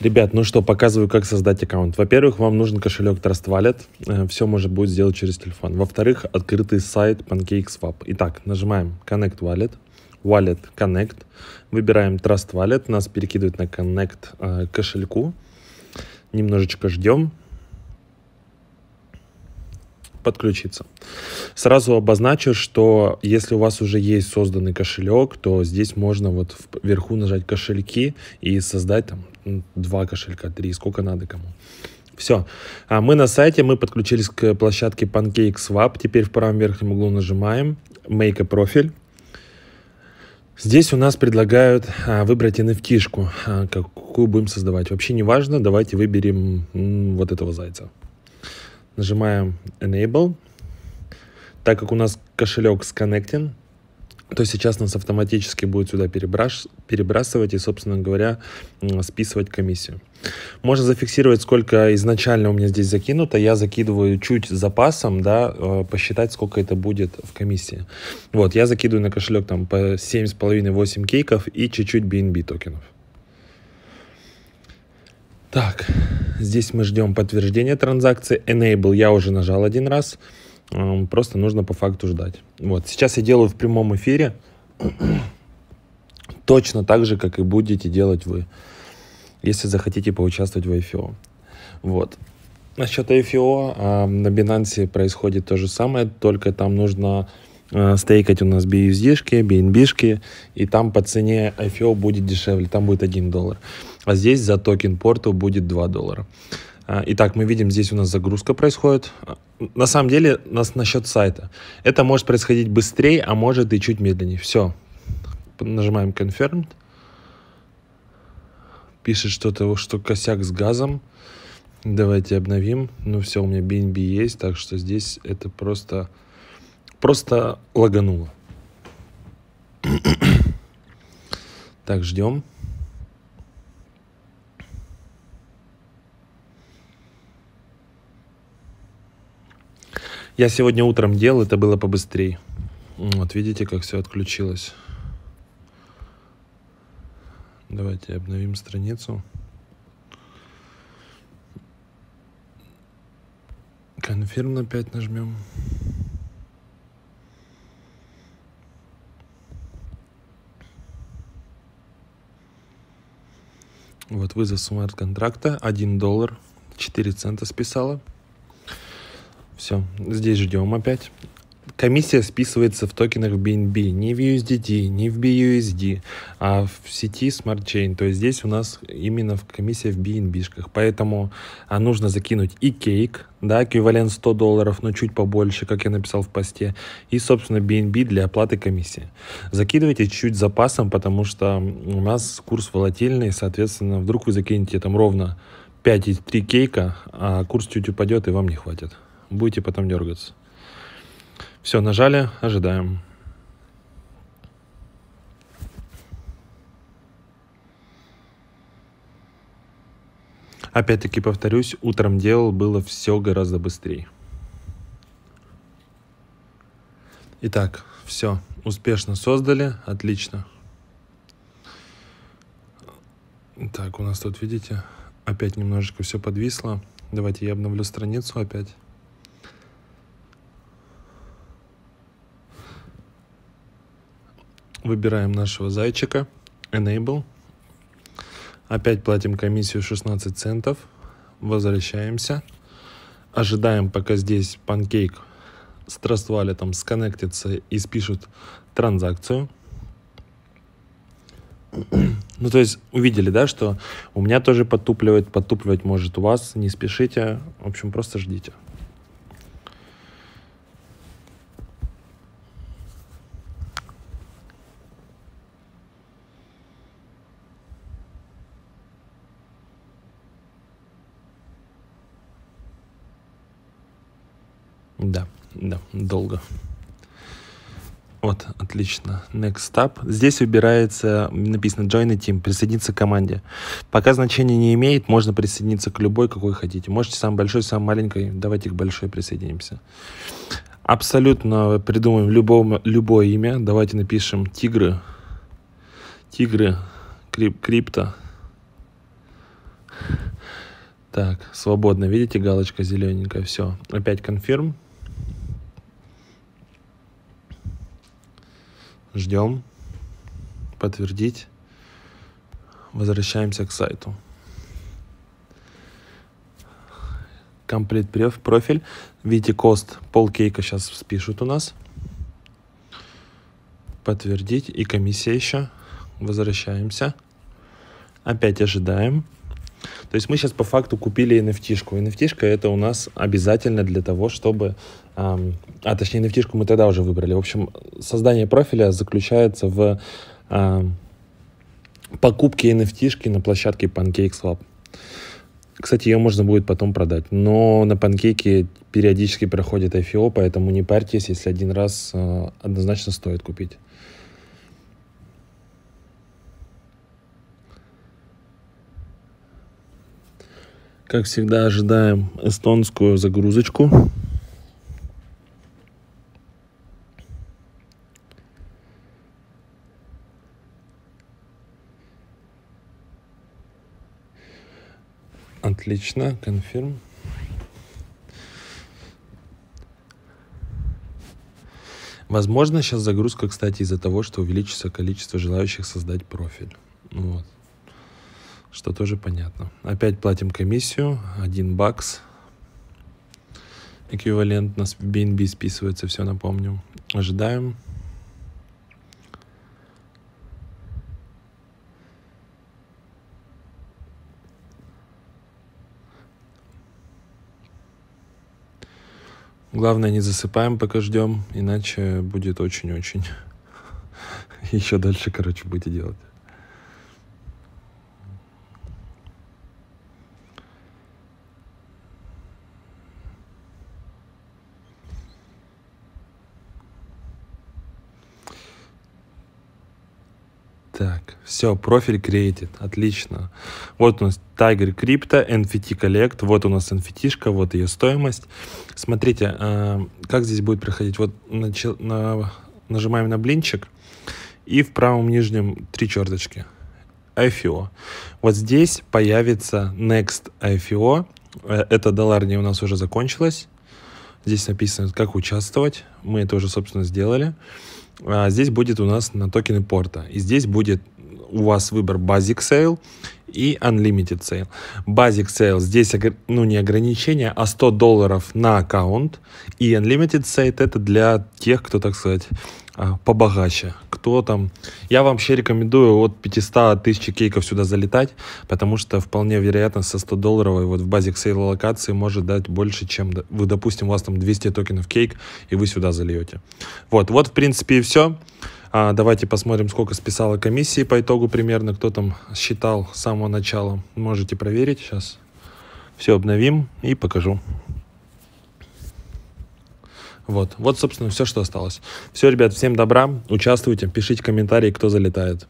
Ребят, ну что, показываю, как создать аккаунт. Во-первых, вам нужен кошелек Trust Wallet. Э, Все можно будет сделать через телефон. Во-вторых, открытый сайт PancakeSwap. Итак, нажимаем Connect Wallet. Wallet Connect. Выбираем Trust Wallet. Нас перекидывает на Connect э, кошельку. Немножечко ждем подключиться. Сразу обозначу, что если у вас уже есть созданный кошелек, то здесь можно вот вверху нажать кошельки и создать там ну, два кошелька, три, сколько надо кому. Все. А мы на сайте, мы подключились к площадке PancakeSwap. Теперь в правом верхнем углу нажимаем Make a Profile. Здесь у нас предлагают а, выбрать NFT-шку, а, какую будем создавать. Вообще не важно, давайте выберем м, вот этого зайца. Нажимаем Enable. Так как у нас кошелек сконнектен, то сейчас нас автоматически будет сюда перебрас... перебрасывать и, собственно говоря, списывать комиссию. Можно зафиксировать, сколько изначально у меня здесь закинуто. Я закидываю чуть с запасом, да, э, посчитать, сколько это будет в комиссии. Вот, я закидываю на кошелек там по 7,5-8 кейков и чуть-чуть BNB токенов. Так, здесь мы ждем подтверждения транзакции. Enable я уже нажал один раз. Эм, просто нужно по факту ждать. Вот, сейчас я делаю в прямом эфире. Точно так же, как и будете делать вы, если захотите поучаствовать в IFO. Вот. Насчет IFO, эм, на Binance происходит то же самое, только там нужно Э, стейкать у нас BUSD-шки, BNB-шки, и там по цене IFO будет дешевле, там будет 1 доллар. А здесь за токен порту будет 2 доллара. Э, итак, мы видим, здесь у нас загрузка происходит. На самом деле, нас насчет сайта. Это может происходить быстрее, а может и чуть медленнее. Все. Нажимаем Confirmed. Пишет что-то, что косяк с газом. Давайте обновим. Ну все, у меня BNB есть, так что здесь это просто Просто лагануло. Так, ждем. Я сегодня утром делал, это было побыстрее. Вот видите, как все отключилось. Давайте обновим страницу. Конфирм на 5 нажмем. Вот, вызов смарт-контракта, 1 доллар, 4 цента списала. Все, здесь ждем опять комиссия списывается в токенах BNB, не в USDT, не в BUSD, а в сети Smart Chain. То есть здесь у нас именно в комиссия в BNB-шках. Поэтому а, нужно закинуть и кейк, да, эквивалент 100 долларов, но чуть побольше, как я написал в посте, и, собственно, BNB для оплаты комиссии. Закидывайте чуть-чуть запасом, потому что у нас курс волатильный, соответственно, вдруг вы закинете там ровно 5,3 кейка, а курс чуть упадет и вам не хватит. Будете потом дергаться. Все, нажали, ожидаем. Опять-таки повторюсь, утром делал, было все гораздо быстрее. Итак, все, успешно создали, отлично. Так, у нас тут, видите, опять немножечко все подвисло. Давайте я обновлю страницу опять. Выбираем нашего зайчика. Enable. Опять платим комиссию 16 центов. Возвращаемся. Ожидаем, пока здесь панкейк с Trust сконнектится и спишет транзакцию. Ну, то есть, увидели, да, что у меня тоже потупливает, подтупливать может у вас. Не спешите, в общем, просто ждите. Да, да, долго. Вот, отлично. Next step. Здесь выбирается, написано Join a Team, присоединиться к команде. Пока значения не имеет, можно присоединиться к любой, какой хотите. Можете сам большой, сам маленькой. Давайте к большой присоединимся. Абсолютно придумаем любому, любое имя. Давайте напишем Тигры. Тигры. Крип, крипто. Так, свободно. Видите, галочка зелененькая. Все. Опять конфирм. Ждем. Подтвердить. Возвращаемся к сайту. Комплит профиль. Видите, кост пол кейка сейчас спишут у нас. Подтвердить. И комиссия еще. Возвращаемся. Опять ожидаем. То есть мы сейчас по факту купили NFT-шку. NFT-шка это у нас обязательно для того, чтобы... Эм, а точнее, nft мы тогда уже выбрали. В общем, создание профиля заключается в эм, покупке nft на площадке PancakeSwap. Кстати, ее можно будет потом продать. Но на панкейке периодически проходит IFO, поэтому не парьтесь, если один раз э, однозначно стоит купить. Как всегда, ожидаем эстонскую загрузочку. Отлично, конфирм. Возможно, сейчас загрузка, кстати, из-за того, что увеличится количество желающих создать профиль. Вот что тоже понятно. Опять платим комиссию, 1 бакс, эквивалент, нас в BNB списывается, все напомню. Ожидаем. Главное, не засыпаем, пока ждем, иначе будет очень-очень. Еще дальше, короче, будете делать. Так, все, профиль created, отлично. Вот у нас Tiger Crypto, NFT Collect, вот у нас NFT, вот ее стоимость. Смотрите, э, как здесь будет проходить. Вот начи, на, нажимаем на блинчик, и в правом нижнем три черточки. IFO. Вот здесь появится Next IFO. Э, это доллар не у нас уже закончилось. Здесь написано, как участвовать. Мы это уже, собственно, сделали. А, здесь будет у нас на токены порта. И здесь будет у вас выбор Basic Sale и Unlimited Sale. Basic Sale здесь ну, не ограничение, а 100 долларов на аккаунт. И Unlimited Sale это для тех, кто, так сказать, а, побогаче, кто там. Я вам вообще рекомендую от 500 тысяч кейков сюда залетать, потому что вполне вероятно со 100 долларовой вот в базе сейл локации может дать больше, чем вы, допустим, у вас там 200 токенов кейк, и вы сюда зальете. Вот, вот в принципе и все. А, давайте посмотрим, сколько списала комиссии по итогу примерно, кто там считал с самого начала. Можете проверить сейчас. Все обновим и покажу. Вот, вот, собственно, все, что осталось. Все, ребят, всем добра, участвуйте, пишите комментарии, кто залетает.